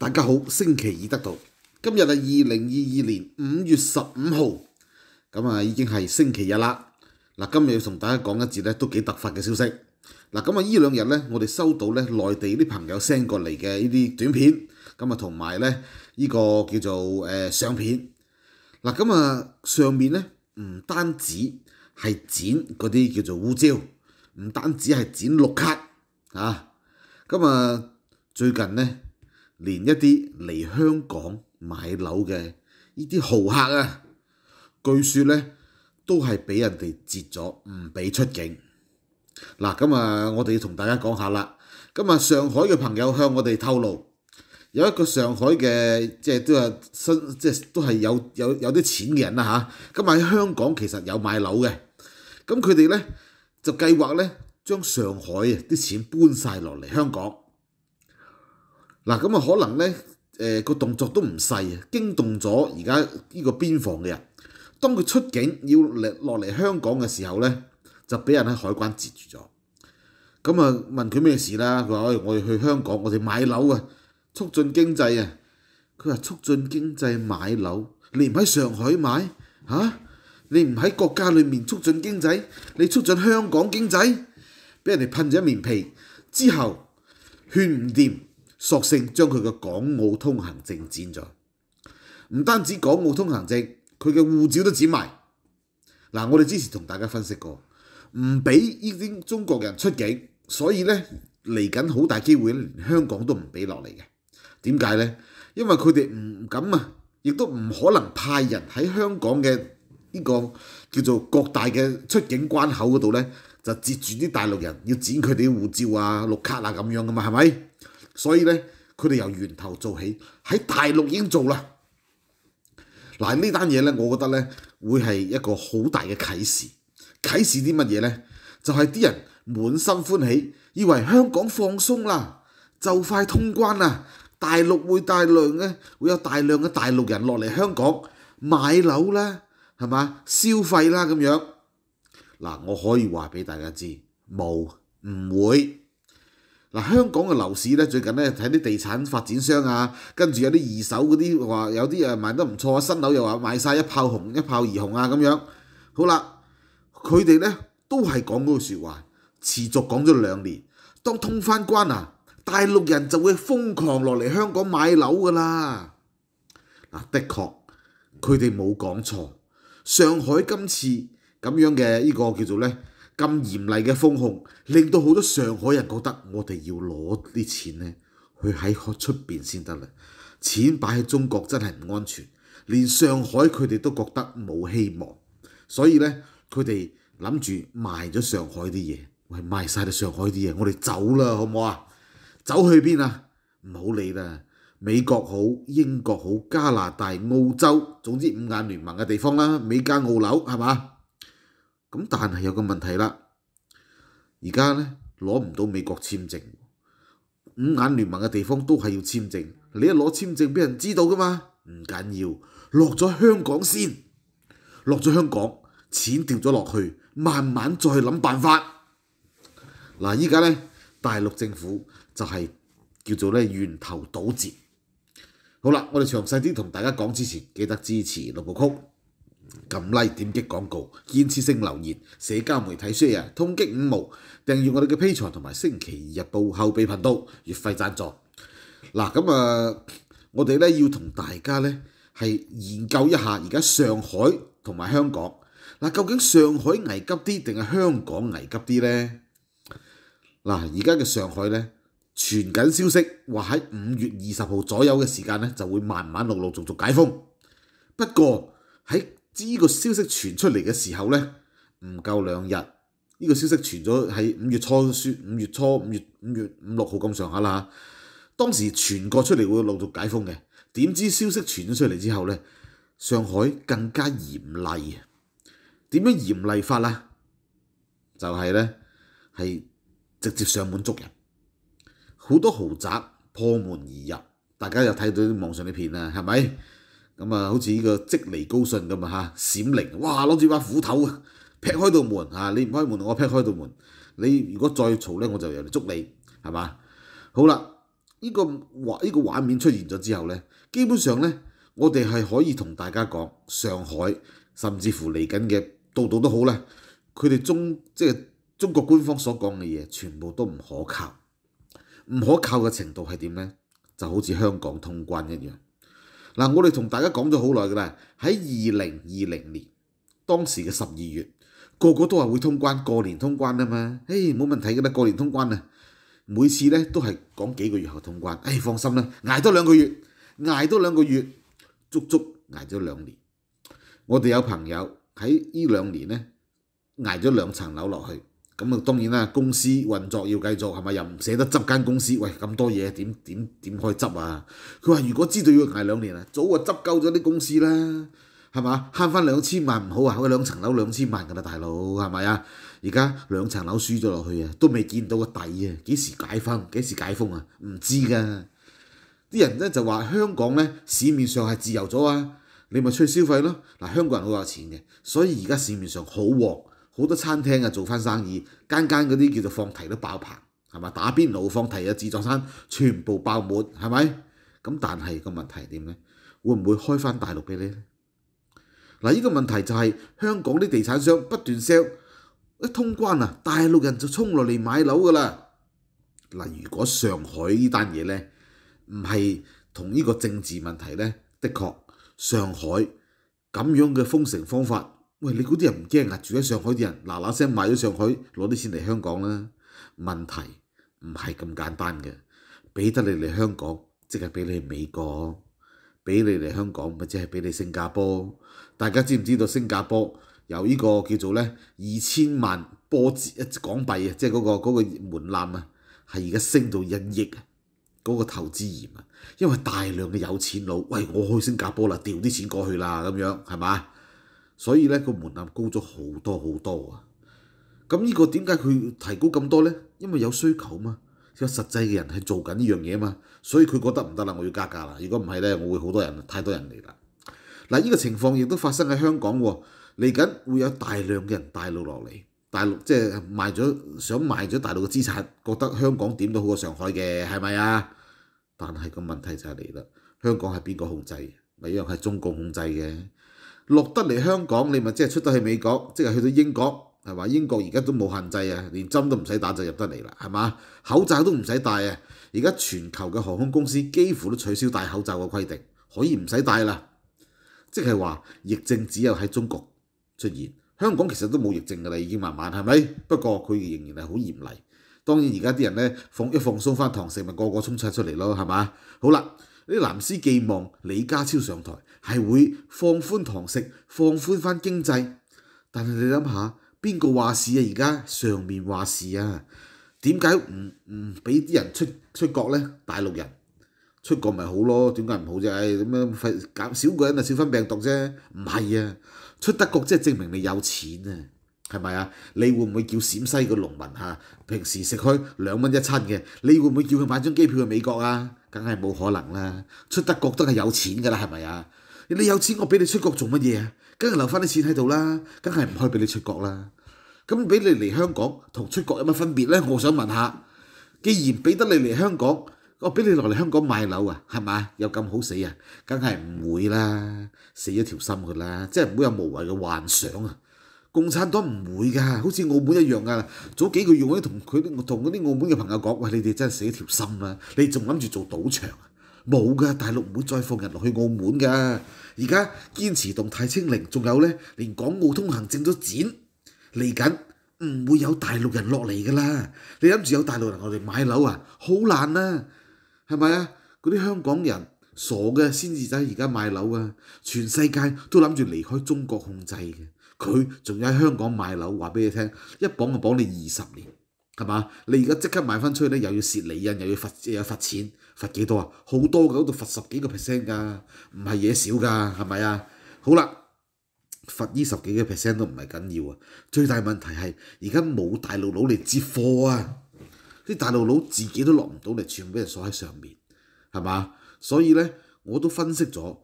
大家好，星期二得到今日系二零二二年五月十五號，咁啊已經係星期日啦。嗱，今日要同大家講一節咧都幾突發嘅消息。嗱，咁啊呢兩日咧，我哋收到咧內地啲朋友 send 過嚟嘅呢啲短片，咁啊同埋咧呢個叫做诶相片。嗱，咁啊上面咧唔單止係剪嗰啲叫做污照，唔單止係剪六卡啊。咁啊最近咧～连一啲嚟香港買樓嘅呢啲豪客啊，據說咧都係俾人哋截咗，唔俾出境。嗱，咁啊，我哋要同大家講下啦。咁啊，上海嘅朋友向我哋透露，有一個上海嘅，即係都係新，即係都係有有有啲錢嘅人啦嚇。咁喺香港其實有買樓嘅，咁佢哋咧就計劃咧將上海啲錢搬曬落嚟香港。嗱，咁啊，可能咧，誒個動作都唔細啊，驚動咗而家呢個邊防嘅人。當佢出境要嚟落嚟香港嘅時候咧，就俾人喺海關截住咗。咁啊，問佢咩事啦？佢話：，我哋要去香港，我哋買樓啊，促進經濟啊。佢話促進經濟買樓，你唔喺上海買嚇？你唔喺國家裏面促進經濟，你促進香港經濟，俾人哋噴咗一面皮之後，勸唔掂。索性將佢嘅港澳通行證剪咗，唔單止港澳通行證，佢嘅護照都剪埋。嗱，我哋之前同大家分析過，唔俾呢啲中國人出境，所以咧嚟緊好大機會連香港都唔俾落嚟嘅。點解咧？因為佢哋唔敢啊，亦都唔可能派人喺香港嘅呢個叫做各大嘅出境關口嗰度咧，就截住啲大陸人要剪佢哋啲護照啊、綠卡啊咁樣噶嘛，係咪？所以咧，佢哋由源頭做起，喺大陸已經做啦。嗱，呢單嘢咧，我覺得咧，會係一個好大嘅啟示。啟示啲乜嘢咧？就係啲人滿心歡喜，以為香港放鬆啦，就快通關啦，大陸會大量嘅，會有大量嘅大陸人落嚟香港買樓啦，係嘛？消費啦咁樣。嗱，我可以話俾大家知，冇唔會。嗱，香港嘅樓市咧，最近咧睇啲地產發展商啊，跟住有啲二手嗰啲話，有啲誒賣得唔錯啊，新樓又話賣曬一炮紅一炮而紅啊咁樣。好啦，佢哋咧都係講嗰個説話，持續講咗兩年，當通翻關啊，大陸人就會瘋狂落嚟香港買樓噶啦。嗱，的確，佢哋冇講錯，上海今次咁樣嘅呢個叫做咧。咁嚴厲嘅風控，令到好多上海人覺得我哋要攞啲錢咧，去喺出邊先得啦。錢擺喺中國真係唔安全，連上海佢哋都覺得冇希望，所以咧佢哋諗住賣咗上海啲嘢，賣曬啲上海啲嘢，我哋走啦，好唔好啊？走去邊啊？唔好理啦，美國好，英國好，加拿大、澳洲，總之五眼聯盟嘅地方啦，美加澳樓係嘛？咁但係有個問題啦，而家咧攞唔到美國簽證，五眼聯盟嘅地方都係要簽證，你一攞簽證俾人知道噶嘛？唔緊要，落咗香港先，落咗香港，錢掉咗落去，慢慢再諗辦法。嗱，依家咧大陸政府就係叫做咧源頭堵截。好啦，我哋詳細啲同大家講之前，記得支持六部曲。撳 Like、點擊廣告、堅持性留言、社交媒體 share，通擊五毛，訂閱我哋嘅 P 財同埋星期日報後備頻道，月費贊助。嗱，咁啊，我哋咧要同大家咧係研究一下，而家上海同埋香港，嗱究竟上海危急啲定係香港危急啲咧？嗱，而家嘅上海咧，傳緊消息話喺五月二十號左右嘅時間咧就會慢慢陸陸續續解封，不過喺知呢個消息傳出嚟嘅時候呢，唔夠兩日。呢個消息傳咗喺五月初，五月初五月五月五六號咁上下啦。當時傳過出嚟會陸續解封嘅，點知消息傳咗出嚟之後呢，上海更加嚴厲。點樣嚴厲法啊？就係呢，係直接上門捉人，好多豪宅破門而入，大家又睇到啲網上啲片啊，係咪？咁啊，好似呢個即離高順咁啊嚇，閃靈，哇，攞住把斧頭啊，劈開道門啊！你唔開門，我劈開道門。你如果再嘈咧，我就人嚟捉你，係嘛？好啦，呢個畫呢個畫面出現咗之後咧，基本上咧，我哋係可以同大家講，上海甚至乎嚟緊嘅度度都好啦。佢哋中即係中國官方所講嘅嘢，全部都唔可靠。唔可靠嘅程度係點咧？就好似香港通關一樣。嗱，我哋同大家講咗好耐㗎啦，喺二零二零年當時嘅十二月，個個都話會通關過年通關啊嘛，誒冇問題㗎啦，過年通關啊，每次咧都係講幾個月後通關，誒放心啦，捱多兩個月，捱多兩個月，足足捱咗兩年，我哋有朋友喺呢兩年咧捱咗兩層樓落去。咁啊，當然啦，公司運作要繼續係咪？又唔捨得執間公司？喂，咁多嘢點點點可以執啊？佢話如果知道要捱兩年啊，早啊執夠咗啲公司啦，係嘛？慳翻兩千萬唔好啊，嗰兩層樓兩千萬㗎啦，大佬係咪啊？而家兩層樓輸咗落去啊，都未見到個底啊！幾時解封？幾時解封啊？唔知㗎。啲人咧就話香港咧市面上係自由咗啊，你咪出去消費咯。嗱，香港人好有錢嘅，所以而家市面上好旺。好多餐廳啊，做翻生意，間間嗰啲叫做放題都爆棚，係嘛？打邊爐放題啊，自助餐全部爆滿，係咪？咁但係個問題點咧？會唔會開翻大陸俾你咧？嗱，依個問題就係香港啲地產商不斷 sell，一通關啊，大陸人就衝落嚟買樓㗎啦。嗱，如果上海依單嘢咧，唔係同依個政治問題咧，的確上海咁樣嘅封城方法。喂，你嗰啲人唔驚啊？住喺上海啲人嗱嗱聲買咗上海，攞啲錢嚟香港啦。問題唔係咁簡單嘅，俾得你嚟香港，即係俾你美國；俾你嚟香港，咪即係俾你新加坡。大家知唔知道新加坡有呢個叫做咧二千萬波折一港幣啊？即係嗰個嗰個門檻啊，係而家升到一億啊！嗰個投資嫌啊，因為大量嘅有錢佬，喂，我去新加坡啦，調啲錢過去啦，咁樣係嘛？所以咧個門檻高咗好多好多啊！咁呢個點解佢提高咁多咧？因為有需求嘛，有實際嘅人係做緊呢樣嘢嘛，所以佢覺得唔得啦，我要加價啦。如果唔係咧，我會好多人太多人嚟啦。嗱，呢個情況亦都發生喺香港喎，嚟緊會有大量嘅人大陸落嚟，大陸即係賣咗想賣咗大陸嘅資產，覺得香港點都好過上海嘅係咪啊？但係個問題就嚟啦，香港係邊個控制？咪一樣係中共控制嘅。落得嚟香港，你咪即係出得去美國，即係去到英國，係話英國而家都冇限制啊，連針都唔使打就入得嚟啦，係嘛？口罩都唔使戴啊！而家全球嘅航空公司幾乎都取消戴口罩嘅規定，可以唔使戴啦。即係話疫症只有喺中國出現，香港其實都冇疫症㗎啦，已經慢慢係咪？不過佢仍然係好嚴厲。當然而家啲人咧放一放鬆翻堂食，咪個個衝出出嚟咯，係嘛？好啦，啲藍絲寄望李家超上台。係會放寬堂食，放寬返經濟。但係你諗下，邊個話事啊？而家上面話事啊？點解唔唔俾啲人出出國咧？大陸人出國咪好咯？點解唔好啫？唉，咁樣費減少個人啊，少分病毒啫。唔係啊，出德國即係證明你有錢啊，係咪啊？你會唔會叫陝西個農民嚇？平時食開兩蚊一餐嘅，你會唔會叫佢買張機票去美國啊？梗係冇可能啦！出德國都係有錢噶啦，係咪啊？你有錢我俾你出國做乜嘢啊？梗係留翻啲錢喺度啦，梗係唔可以俾你出國啦。咁俾你嚟香港同出國有乜分別咧？我想問下，既然俾得你嚟香港，我俾你落嚟香港買樓啊，係咪啊？咁好死啊？梗係唔會啦，死一條心㗎啦，即係唔會有無謂嘅幻想啊！共產黨唔會㗎，好似澳門一樣㗎。早幾個月我同佢同嗰啲澳門嘅朋友講喂，你哋真係死一條心啦，你仲諗住做賭場？冇噶，大陸唔會再放人落去澳門噶。而家堅持動態清零，仲有咧，連港澳通行證都剪。嚟緊唔會有大陸人落嚟噶啦。你諗住有大陸人落嚟買樓啊？好難啊，係咪啊？嗰啲香港人傻嘅先至仔而家買樓啊！全世界都諗住離開中國控制嘅，佢仲要喺香港買樓，話俾你聽，一綁就綁你二十年，係嘛？你而家即刻買翻出去咧，又要蝕利任，又要罰又要罰錢。罰幾多啊？好多噶，嗰度罰十幾個 percent 噶，唔係嘢少噶，係咪啊？好啦，罰呢十幾個 percent 都唔係緊要啊，最大問題係而家冇大陸佬嚟接貨啊，啲大陸佬自己都落唔到嚟，全部俾人鎖喺上面，係嘛？所以咧，我都分析咗。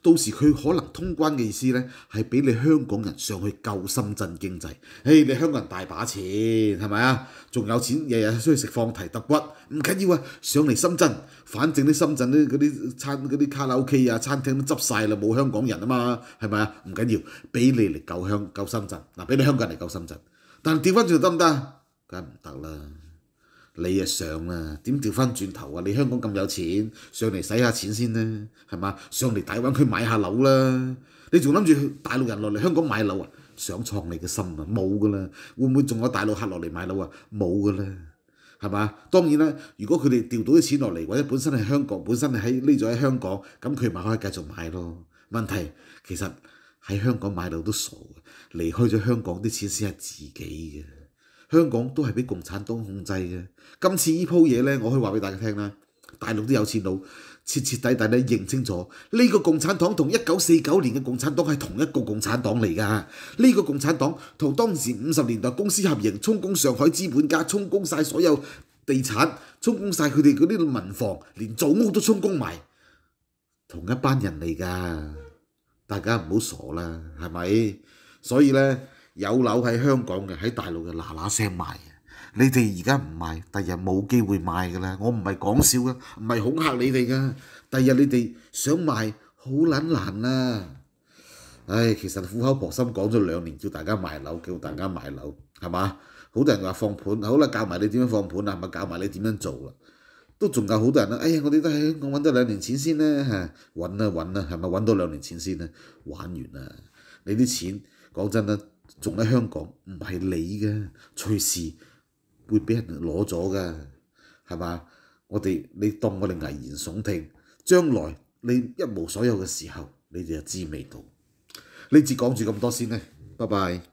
到時佢可能通關嘅意思咧，係俾你香港人上去救深圳經濟。誒，你香港人大把錢係咪啊？仲有錢，日日出去食放提特骨，唔緊要啊！上嚟深圳，反正啲深圳啲嗰啲餐嗰啲卡拉 OK 啊、餐廳都執曬啦，冇香港人啊嘛，係咪啊？唔緊要，俾你嚟救香救深圳嗱，俾你香港人嚟救深圳，但調翻轉得唔得？梗係唔得啦。你啊上啦，點調翻轉頭啊？你香港咁有錢，上嚟使下錢先啦，係嘛？上嚟大揾佢買下樓啦。你仲諗住大陸人落嚟香港買樓啊？想創你嘅心啊，冇噶啦。會唔會仲有大陸客落嚟買樓啊？冇噶啦，係嘛？當然啦，如果佢哋調到啲錢落嚟，或者本身係香港，本身係喺匿咗喺香港，咁佢咪可以繼續買咯。問題其實喺香港買樓都傻嘅，離開咗香港啲錢先係自己嘅。香港都係俾共產黨控制嘅。今次呢鋪嘢呢，我可以話俾大家聽啦。大陸啲有錢佬，徹徹底底咧認清楚，呢個共產黨同一九四九年嘅共產黨係同一個共產黨嚟㗎。呢個共產黨同當時五十年代公司合營，充公上海資本家，充公晒所有地產，充公晒佢哋嗰啲民房，連祖屋都充公埋，同一班人嚟㗎。大家唔好傻啦，係咪？所以呢。有樓喺香港嘅，喺大陸嘅嗱嗱聲賣嘅。你哋而家唔賣，第日冇機會賣嘅啦。我唔係講笑嘅，唔係恐嚇你哋㗎。第日你哋想賣好撚難啊！唉，其實苦口婆心講咗兩年，叫大家賣樓，叫大家賣樓，係嘛？好多人話放盤，好啦，教埋你點樣放盤啦，係咪教埋你點樣做啦？都仲夠好多人啦。哎呀，我哋都喺香港揾多兩年錢先啦，揾啊揾啊，係咪揾多兩年錢先啦？玩完啦，你啲錢講真啦～仲喺香港，唔係你嘅，隨時會俾人攞咗嘅，係嘛？我哋你當我哋危言聳聽，將來你一無所有嘅時候，你哋就知味道。呢次講住咁多先啦，拜拜。